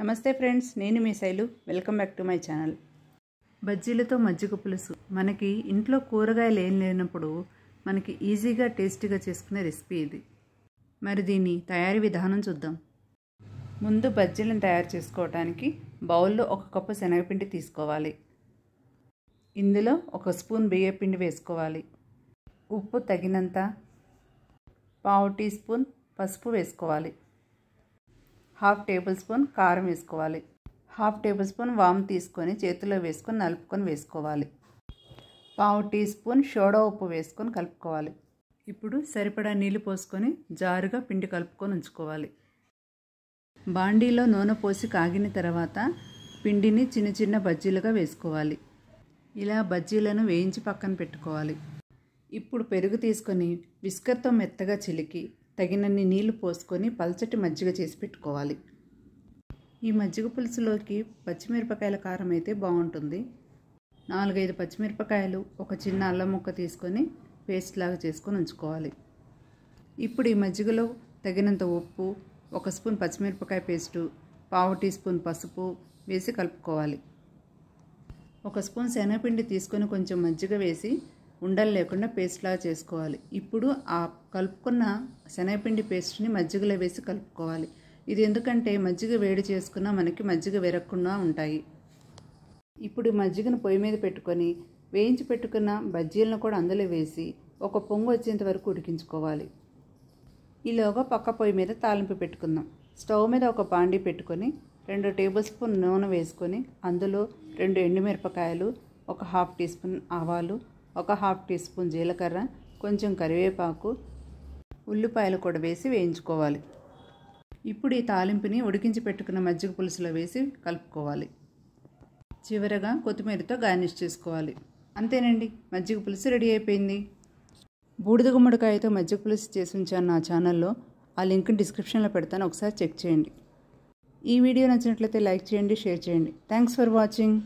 నమస్తే ఫ్రెండ్స్ నేను మీ శైలు welcome back to my channel బజ్జీలతో మజ్జిగ పులుసు మనకి ఇంట్లో కూరగాయలు ఏం లేనప్పుడు మనకి ఈజీగా టేస్టీగా చేసుకునే రెసిపీ ఇది మరి దీని తయారీ విధానం చూద్దాం ముందు బజ్జీలను తయారు చేసుకోవడానికి బౌల్లో ఒక కప్పు శనగపిండి తీసుకోవాలి ఇందులో ఒక స్పూన్ బియ్యపిండి వేసుకోవాలి ఉప్పు తగినంత పావు టీ స్పూన్ పసుపు వేసుకోవాలి హాఫ్ టేబుల్ స్పూన్ కారం వేసుకోవాలి హాఫ్ టేబుల్ స్పూన్ వాము తీసుకొని చేతిలో వేసుకొని నలుపుకొని వేసుకోవాలి పావు టీ స్పూన్ షోడో ఉప్పు వేసుకొని కలుపుకోవాలి ఇప్పుడు సరిపడా నీళ్లు పోసుకొని జారుగా పిండి కలుపుకొని ఉంచుకోవాలి బాండీలో నూనె పోసి కాగిన తర్వాత పిండిని చిన్న చిన్న బజ్జీలుగా వేసుకోవాలి ఇలా బజ్జీలను వేయించి పక్కన పెట్టుకోవాలి ఇప్పుడు పెరుగు తీసుకొని విస్కర్తో మెత్తగా చిలికి తగినన్ని నీళ్లు పోసుకొని పల్చటి మజ్జిగ చేసి పెట్టుకోవాలి ఈ మజ్జిగ పులుసులోకి పచ్చిమిరపకాయల కారం అయితే బాగుంటుంది నాలుగైదు పచ్చిమిరపకాయలు ఒక చిన్న అల్లం ముక్క తీసుకొని పేస్ట్ లాగా చేసుకొని ఉంచుకోవాలి ఇప్పుడు ఈ మజ్జిగలో తగినంత ఉప్పు ఒక స్పూన్ పచ్చిమిరపకాయ పేస్టు పావు టీ స్పూన్ పసుపు వేసి కలుపుకోవాలి ఒక స్పూన్ శనగపిండి తీసుకొని కొంచెం మజ్జిగ వేసి ఉండలు లేకుండా పేస్ట్లాగా చేసుకోవాలి ఇప్పుడు ఆ కలుపుకున్న శనగపిండి పేస్ట్ని మజ్జిగలో వేసి కలుపుకోవాలి ఇది ఎందుకంటే మజ్జిగ వేడి చేసుకున్నా మనకి మజ్జిగ విరక్కుండా ఉంటాయి ఇప్పుడు మజ్జిగను పొయ్యి మీద పెట్టుకొని వేయించి పెట్టుకున్న బజ్జీలను కూడా అందులో వేసి ఒక పొంగు వచ్చేంత వరకు ఉడికించుకోవాలి ఈలోగా పక్క పొయ్యి మీద తాలింపు పెట్టుకుందాం స్టవ్ మీద ఒక పాండి పెట్టుకొని రెండు టేబుల్ స్పూన్ నూనె వేసుకొని అందులో రెండు ఎండుమిరపకాయలు ఒక హాఫ్ టీ స్పూన్ ఆవాలు ఒక హాఫ్ టీ స్పూన్ జీలకర్ర కొంచెం కరివేపాకు ఉల్లిపాయలు కూడా వేసి వేయించుకోవాలి ఇప్పుడు ఈ తాలింపుని ఉడికించి పెట్టుకున్న మజ్జిగ పులుసులో వేసి కలుపుకోవాలి చివరగా కొత్తిమీరతో గార్నిష్ చేసుకోవాలి అంతేనండి మజ్జిగ పులుసు రెడీ అయిపోయింది బూడిద గుమ్మడికాయతో మజ్జిగ పులుసు చేసి ఉంచాను నా ఛానల్లో ఆ లింక్ డిస్క్రిప్షన్లో పెడతాను ఒకసారి చెక్ చేయండి ఈ వీడియో నచ్చినట్లయితే లైక్ చేయండి షేర్ చేయండి థ్యాంక్స్ ఫర్ వాచింగ్